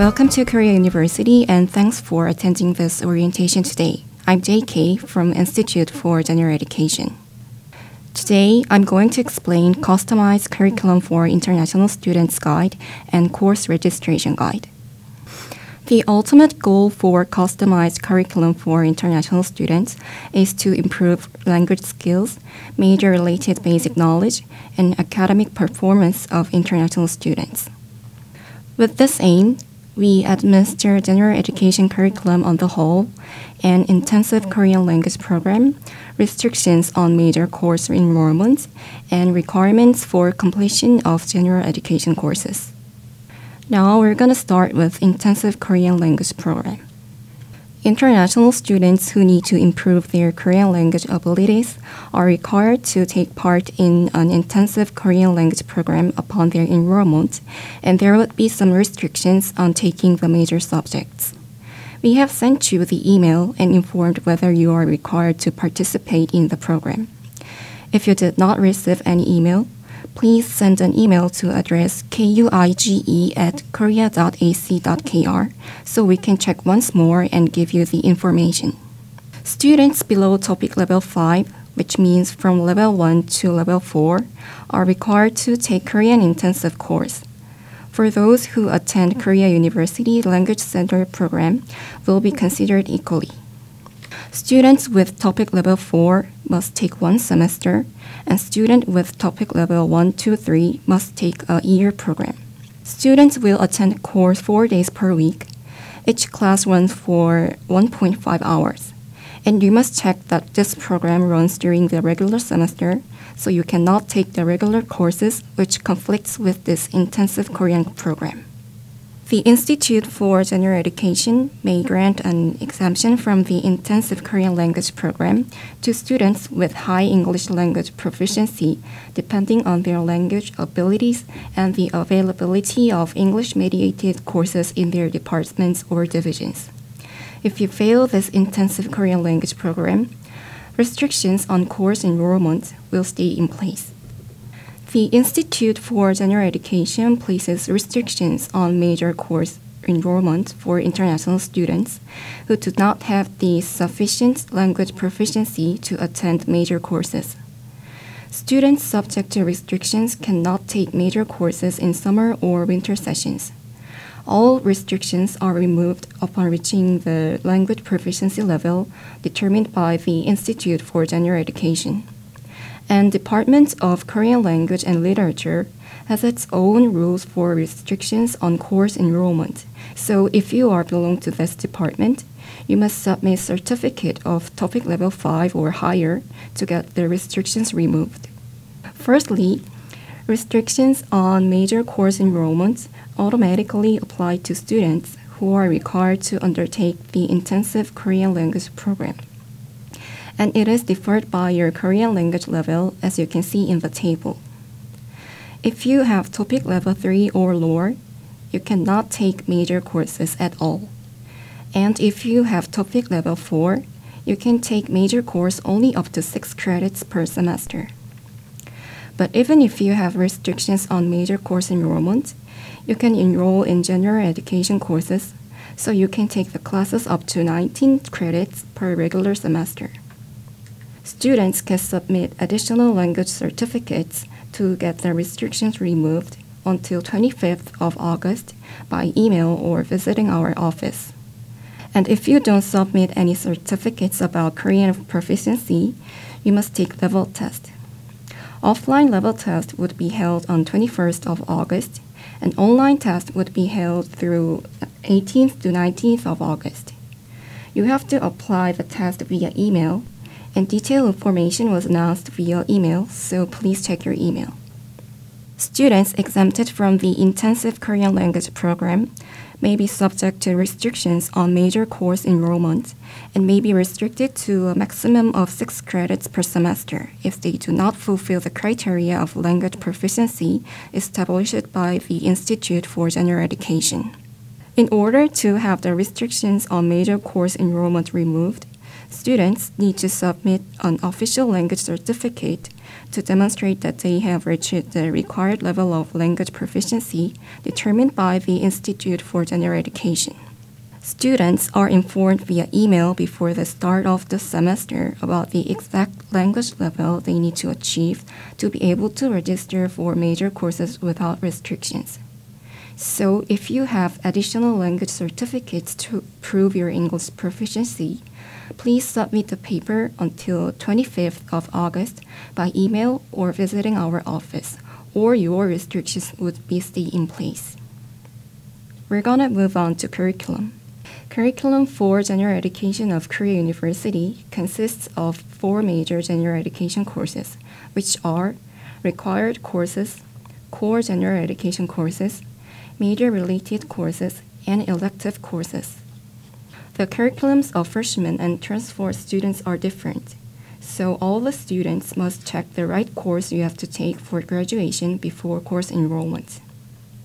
Welcome to Korea University and thanks for attending this orientation today. I'm JK from Institute for General Education. Today, I'm going to explain Customized Curriculum for International Students Guide and Course Registration Guide. The ultimate goal for customized curriculum for international students is to improve language skills, major related basic knowledge, and academic performance of international students. With this aim, we administer general education curriculum on the whole, an intensive Korean language program, restrictions on major course enrollments, and requirements for completion of general education courses. Now we're going to start with intensive Korean language program. International students who need to improve their Korean language abilities are required to take part in an intensive Korean language program upon their enrollment, and there would be some restrictions on taking the major subjects. We have sent you the email and informed whether you are required to participate in the program. If you did not receive any email, please send an email to address kuige at korea.ac.kr so we can check once more and give you the information. Students below topic level 5, which means from level 1 to level 4, are required to take Korean intensive course. For those who attend Korea University Language Center program will be considered equally. Students with topic level 4 must take one semester, and students with topic level 1, 2, 3 must take a year program. Students will attend course four days per week. Each class runs for 1.5 hours. And you must check that this program runs during the regular semester, so you cannot take the regular courses, which conflicts with this intensive Korean program. The Institute for General Education may grant an exemption from the intensive Korean language program to students with high English language proficiency, depending on their language abilities and the availability of English mediated courses in their departments or divisions. If you fail this intensive Korean language program, restrictions on course enrollment will stay in place. The Institute for General Education places restrictions on major course enrollment for international students who do not have the sufficient language proficiency to attend major courses. Students subject to restrictions cannot take major courses in summer or winter sessions. All restrictions are removed upon reaching the language proficiency level determined by the Institute for General Education and Department of Korean Language and Literature has its own rules for restrictions on course enrollment. So if you are belong to this department, you must submit certificate of topic level 5 or higher to get the restrictions removed. Firstly, restrictions on major course enrollments automatically apply to students who are required to undertake the intensive Korean language program and it is deferred by your Korean language level as you can see in the table. If you have topic level 3 or lower, you cannot take major courses at all. And if you have topic level 4, you can take major course only up to 6 credits per semester. But even if you have restrictions on major course enrollment, you can enroll in general education courses, so you can take the classes up to 19 credits per regular semester. Students can submit additional language certificates to get the restrictions removed until 25th of August by email or visiting our office. And if you don't submit any certificates about Korean proficiency, you must take level test. Offline level test would be held on 21st of August, and online test would be held through 18th to 19th of August. You have to apply the test via email and detailed information was announced via email, so please check your email. Students exempted from the intensive Korean language program may be subject to restrictions on major course enrollment and may be restricted to a maximum of six credits per semester if they do not fulfill the criteria of language proficiency established by the Institute for General Education. In order to have the restrictions on major course enrollment removed, students need to submit an official language certificate to demonstrate that they have reached the required level of language proficiency determined by the Institute for General Education. Students are informed via email before the start of the semester about the exact language level they need to achieve to be able to register for major courses without restrictions. So, if you have additional language certificates to prove your English proficiency, please submit the paper until 25th of August by email or visiting our office, or your restrictions would be stay in place. We're gonna move on to curriculum. Curriculum for general education of Korea University consists of four major general education courses, which are required courses, core general education courses, major related courses, and elective courses. The curriculums of freshmen and transfer students are different. So all the students must check the right course you have to take for graduation before course enrollment.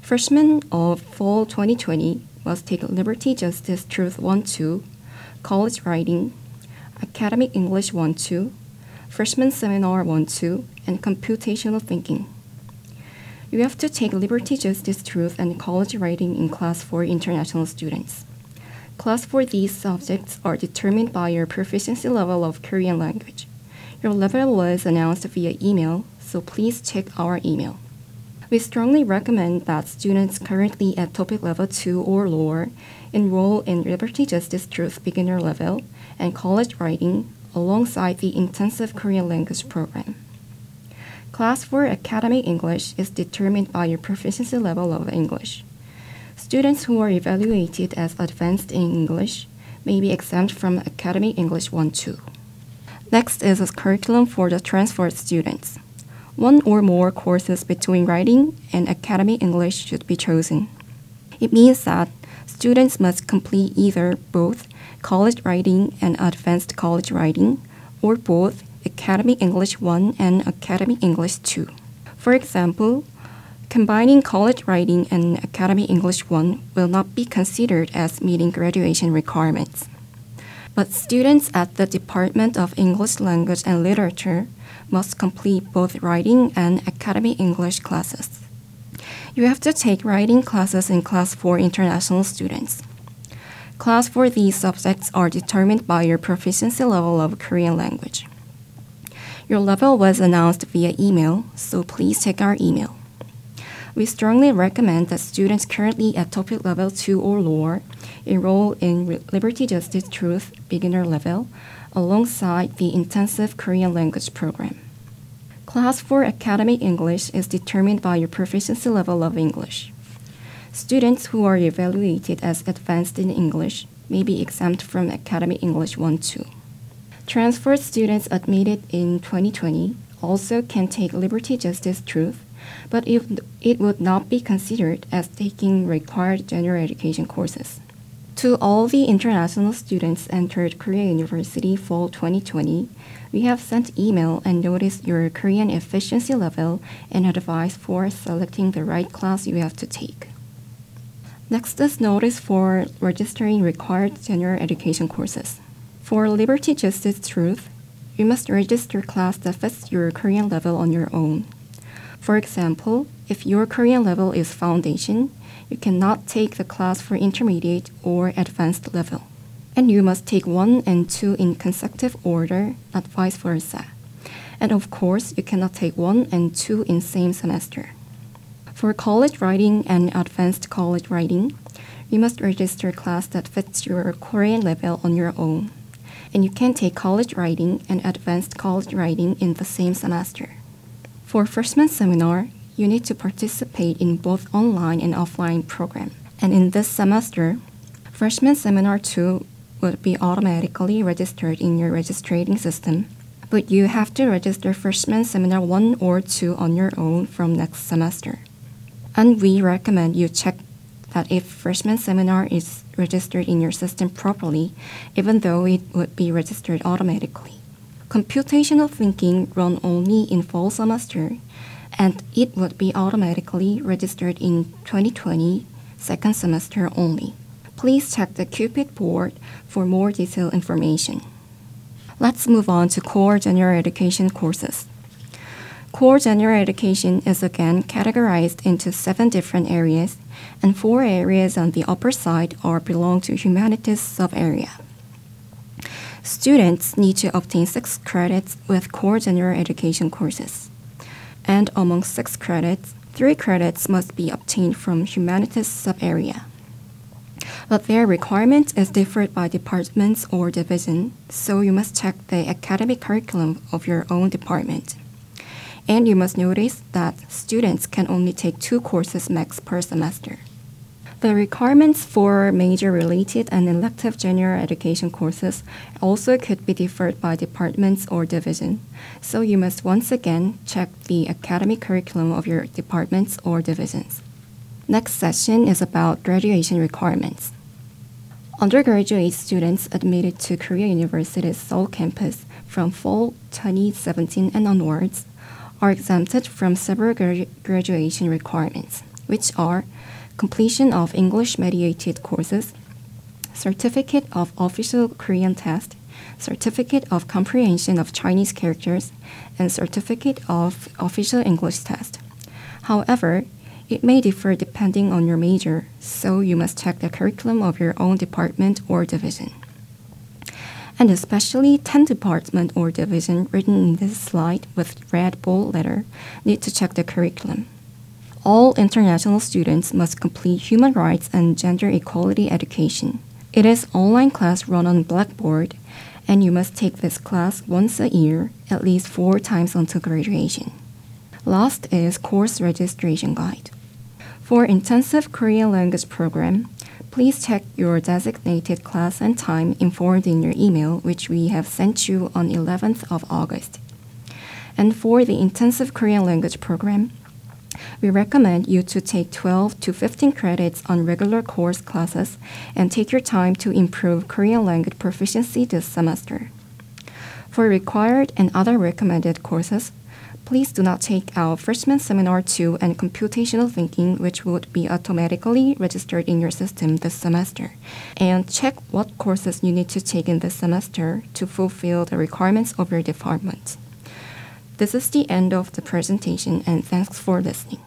Freshmen of fall 2020 must take Liberty Justice Truth 1 2, College Writing, Academic English 1 2, Freshman Seminar 1 2, and Computational Thinking. You have to take Liberty Justice Truth and College Writing in class for international students. Class for these subjects are determined by your proficiency level of Korean language. Your level was announced via email, so please check our email. We strongly recommend that students currently at topic level 2 or lower enroll in Liberty Justice Truth beginner level and college writing alongside the intensive Korean language program. Class for Academy English is determined by your proficiency level of English. Students who are evaluated as advanced in English may be exempt from Academy English 1 2. Next is a curriculum for the transferred students. One or more courses between writing and Academy English should be chosen. It means that students must complete either both college writing and advanced college writing, or both Academy English 1 and Academy English 2. For example, Combining college writing and Academy English 1 will not be considered as meeting graduation requirements. But students at the Department of English Language and Literature must complete both writing and Academy English classes. You have to take writing classes in class for international students. Class for these subjects are determined by your proficiency level of Korean language. Your level was announced via email, so please check our email we strongly recommend that students currently at topic level 2 or lower enroll in Liberty Justice Truth beginner level alongside the intensive Korean language program. Class 4 academic English is determined by your proficiency level of English. Students who are evaluated as advanced in English may be exempt from Academic English 1 2. Transfer students admitted in 2020 also can take Liberty Justice Truth but it, it would not be considered as taking required general education courses. To all the international students entered Korea University Fall 2020, we have sent email and noticed your Korean efficiency level and advice for selecting the right class you have to take. Next is notice for registering required general education courses. For Liberty Justice Truth, you must register class that fits your Korean level on your own. For example, if your Korean level is foundation, you cannot take the class for intermediate or advanced level. And you must take one and two in consecutive order, not vice versa. And of course, you cannot take one and two in same semester. For college writing and advanced college writing, you must register a class that fits your Korean level on your own. And you can take college writing and advanced college writing in the same semester. For freshman seminar, you need to participate in both online and offline program. And in this semester, freshman seminar 2 would be automatically registered in your registering system, but you have to register freshman seminar 1 or 2 on your own from next semester. And we recommend you check that if freshman seminar is registered in your system properly, even though it would be registered automatically computational thinking run only in fall semester, and it would be automatically registered in 2020 second semester only. Please check the CUPID board for more detailed information. Let's move on to core general education courses. Core general education is again categorized into seven different areas, and four areas on the upper side are belong to humanities sub-area students need to obtain six credits with core general education courses. And among six credits, three credits must be obtained from humanities subarea. But their requirement is differed by departments or division, so you must check the academic curriculum of your own department. And you must notice that students can only take two courses max per semester. The requirements for major related and elective general education courses also could be differed by departments or division. So you must once again check the academic curriculum of your departments or divisions. Next session is about graduation requirements. Undergraduate students admitted to Korea University's Seoul campus from fall 2017 and onwards are exempted from several gra graduation requirements, which are completion of English mediated courses, certificate of official Korean test, certificate of comprehension of Chinese characters, and certificate of official English test. However, it may differ depending on your major, so you must check the curriculum of your own department or division. And especially 10 department or division written in this slide with red bold letter need to check the curriculum all international students must complete human rights and gender equality education. It is online class run on Blackboard, and you must take this class once a year, at least four times until graduation. Last is course registration guide. For intensive Korean language program, please check your designated class and time informed in your email, which we have sent you on 11th of August. And for the intensive Korean language program, we recommend you to take 12 to 15 credits on regular course classes and take your time to improve Korean language proficiency this semester. For required and other recommended courses, please do not take our freshman seminar 2 and computational thinking which would be automatically registered in your system this semester and check what courses you need to take in this semester to fulfill the requirements of your department. This is the end of the presentation and thanks for listening.